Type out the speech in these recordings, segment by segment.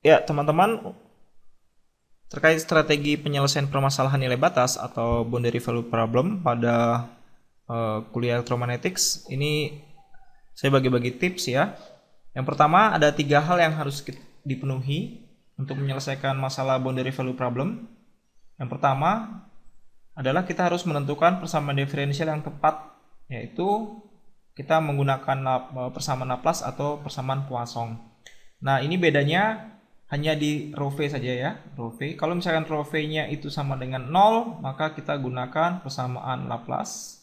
ya teman-teman terkait strategi penyelesaian permasalahan nilai batas atau boundary value problem pada uh, kuliah electromagnetics ini saya bagi-bagi tips ya. Yang pertama ada tiga hal yang harus dipenuhi untuk menyelesaikan masalah boundary value problem. Yang pertama adalah kita harus menentukan persamaan diferensial yang tepat yaitu kita menggunakan eh, persamaan Laplace atau persamaan Poisson. Nah, ini bedanya hanya di row V saja ya, row V. Kalau misalkan row V-nya itu sama dengan 0, maka kita gunakan persamaan Laplace.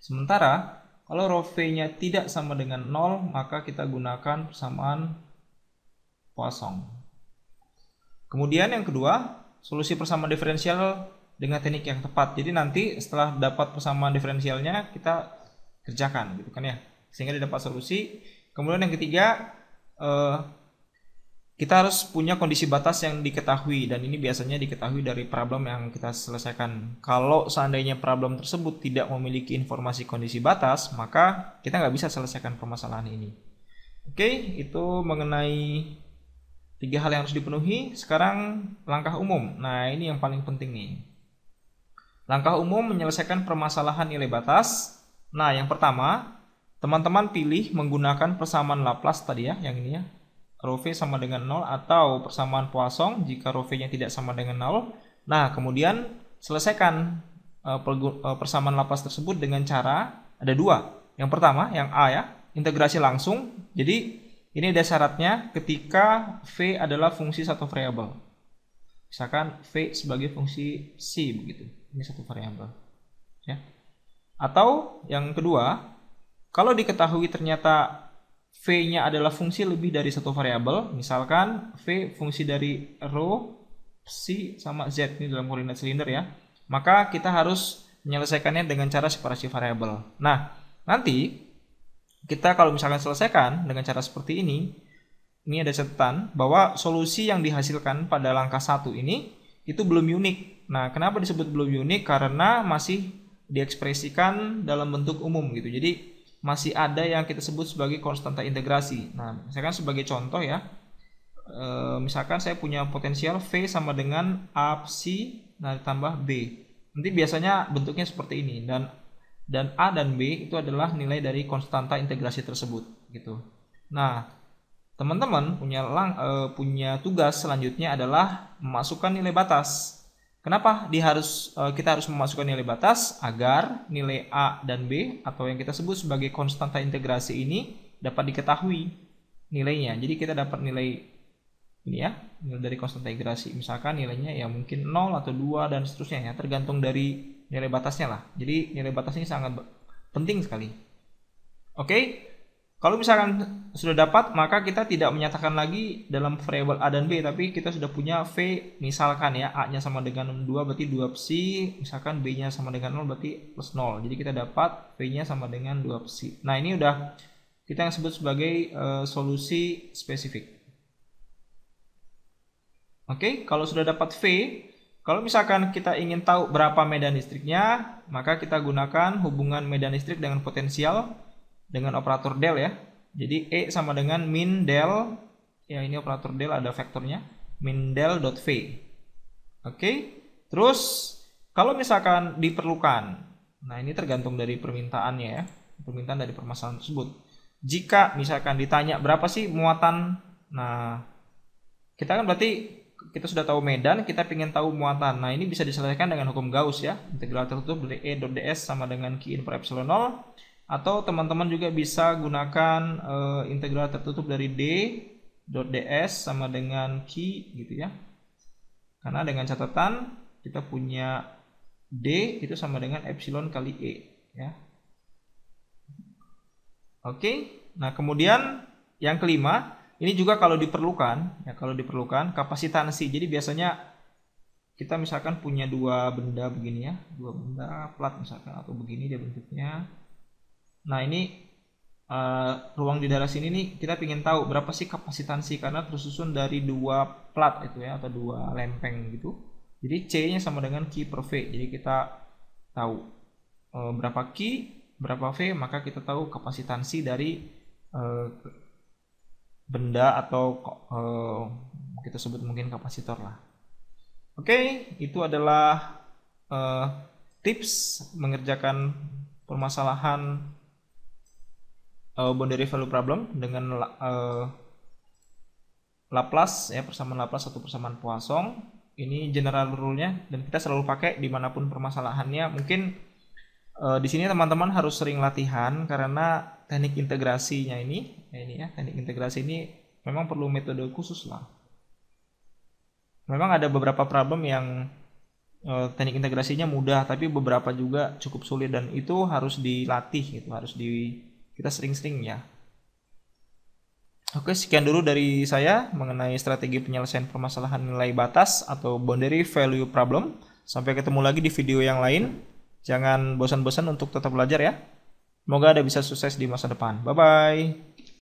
Sementara, kalau row V-nya tidak sama dengan 0, maka kita gunakan persamaan Poisson. Kemudian yang kedua, solusi persamaan diferensial dengan teknik yang tepat. Jadi nanti setelah dapat persamaan diferensialnya, kita kerjakan gitu kan ya. Sehingga didapat solusi. Kemudian yang ketiga, eh, kita harus punya kondisi batas yang diketahui dan ini biasanya diketahui dari problem yang kita selesaikan. Kalau seandainya problem tersebut tidak memiliki informasi kondisi batas, maka kita nggak bisa selesaikan permasalahan ini. Oke, itu mengenai tiga hal yang harus dipenuhi. Sekarang langkah umum. Nah, ini yang paling penting nih. Langkah umum menyelesaikan permasalahan nilai batas. Nah, yang pertama, teman-teman pilih menggunakan persamaan Laplace tadi ya, yang ini ya, rho V sama dengan 0 atau persamaan Poisson jika rho V-nya tidak sama dengan 0. Nah, kemudian selesaikan eh, eh, persamaan lapas tersebut dengan cara ada dua. Yang pertama, yang A ya, integrasi langsung. Jadi ini ada syaratnya ketika V adalah fungsi satu variabel. Misalkan V sebagai fungsi C begitu. Ini satu variabel. Ya. Atau yang kedua, kalau diketahui ternyata V-nya adalah fungsi lebih dari satu variabel, misalkan V fungsi dari rho, psi sama Z ini dalam koordinat silinder ya. Maka kita harus menyelesaikannya dengan cara separasi variabel. Nah, nanti kita kalau misalkan selesaikan dengan cara seperti ini, ini ada catatan bahwa solusi yang dihasilkan pada langkah satu ini itu belum unik. Nah, kenapa disebut belum unik? Karena masih diekspresikan dalam bentuk umum gitu. Jadi masih ada yang kita sebut sebagai konstanta integrasi. Nah, misalkan sebagai contoh ya, eh, misalkan saya punya potensial V sama dengan A c nah ditambah B. Nanti biasanya bentuknya seperti ini dan dan A dan B itu adalah nilai dari konstanta integrasi tersebut gitu. Nah, teman-teman punya lang, eh, punya tugas selanjutnya adalah memasukkan nilai batas. Kenapa di harus eh, kita harus memasukkan nilai batas agar nilai A dan B atau yang kita sebut sebagai konstanta integrasi ini dapat diketahui nilainya. Jadi kita dapat nilai ini ya, nilai dari konstanta integrasi. Misalkan nilainya ya mungkin 0 atau 2 dan seterusnya ya, tergantung dari nilai batasnya lah. Jadi nilai batas ini sangat penting sekali. Oke. Okay? Kalau misalkan sudah dapat, maka kita tidak menyatakan lagi dalam variabel A dan B, tapi kita sudah punya V, misalkan ya, A-nya sama dengan 2, berarti 2 psi, misalkan B-nya sama dengan 0, berarti plus 0. Jadi kita dapat V-nya sama dengan 2 psi. Nah, ini udah kita yang sebut sebagai uh, solusi spesifik. Oke, kalau sudah dapat V, kalau misalkan kita ingin tahu berapa medan listriknya, maka kita gunakan hubungan medan listrik dengan potensial dengan operator del ya. Jadi E sama dengan min del ya ini operator del ada vektornya min del dot v. Oke. Okay? Terus kalau misalkan diperlukan. Nah, ini tergantung dari permintaannya ya. Permintaan dari permasalahan tersebut. Jika misalkan ditanya berapa sih muatan Nah, kita kan berarti kita sudah tahu medan, kita ingin tahu muatan. Nah, ini bisa diselesaikan dengan hukum Gauss ya. Integral tertutup dari e dot ds sama dengan Q in per epsilon 0 atau teman-teman juga bisa gunakan uh, integral tertutup dari d dot ds sama dengan q gitu ya karena dengan catatan kita punya d itu sama dengan epsilon kali e ya oke nah kemudian yang kelima ini juga kalau diperlukan ya kalau diperlukan kapasitansi jadi biasanya kita misalkan punya dua benda begini ya dua benda plat misalkan atau begini dia bentuknya Nah ini uh, ruang di daerah sini nih kita ingin tahu berapa sih kapasitansi karena tersusun dari dua plat itu ya atau dua lempeng gitu. Jadi C-nya sama dengan Q per V. Jadi kita tahu uh, berapa Q, berapa V, maka kita tahu kapasitansi dari uh, benda atau uh, kita sebut mungkin kapasitor lah. Oke, okay, itu adalah uh, tips mengerjakan permasalahan uh, boundary value problem dengan uh, Laplace ya persamaan Laplace atau persamaan Poisson ini general rule-nya dan kita selalu pakai dimanapun permasalahannya mungkin uh, di sini teman-teman harus sering latihan karena teknik integrasinya ini ya ini ya teknik integrasi ini memang perlu metode khusus lah memang ada beberapa problem yang uh, teknik integrasinya mudah tapi beberapa juga cukup sulit dan itu harus dilatih gitu harus di kita sering-sering ya. Oke, sekian dulu dari saya mengenai strategi penyelesaian permasalahan nilai batas atau boundary value problem. Sampai ketemu lagi di video yang lain. Jangan bosan-bosan untuk tetap belajar ya. Semoga ada bisa sukses di masa depan. Bye-bye.